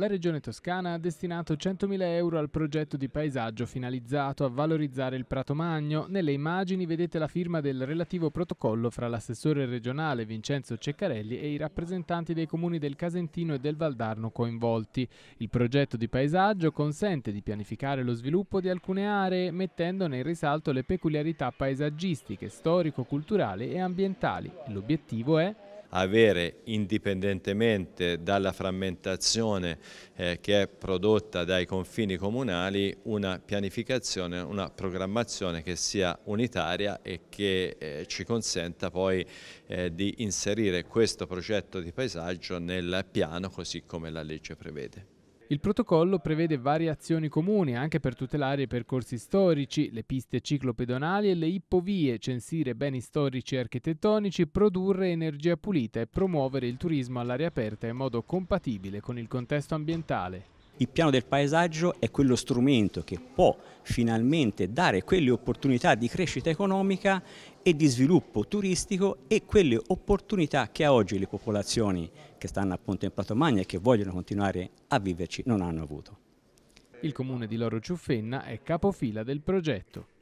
La Regione Toscana ha destinato 100.000 euro al progetto di paesaggio finalizzato a valorizzare il Prato Magno. Nelle immagini vedete la firma del relativo protocollo fra l'assessore regionale Vincenzo Ceccarelli e i rappresentanti dei comuni del Casentino e del Valdarno coinvolti. Il progetto di paesaggio consente di pianificare lo sviluppo di alcune aree mettendone in risalto le peculiarità paesaggistiche, storico-culturali e ambientali. L'obiettivo è avere indipendentemente dalla frammentazione eh, che è prodotta dai confini comunali una pianificazione, una programmazione che sia unitaria e che eh, ci consenta poi eh, di inserire questo progetto di paesaggio nel piano così come la legge prevede. Il protocollo prevede varie azioni comuni anche per tutelare i percorsi storici, le piste ciclopedonali e le ippovie, censire beni storici e architettonici, produrre energia pulita e promuovere il turismo all'aria aperta in modo compatibile con il contesto ambientale il piano del paesaggio è quello strumento che può finalmente dare quelle opportunità di crescita economica e di sviluppo turistico e quelle opportunità che a oggi le popolazioni che stanno appunto in Plato Magna e che vogliono continuare a viverci non hanno avuto. Il comune di Loro Ciuffenna è capofila del progetto.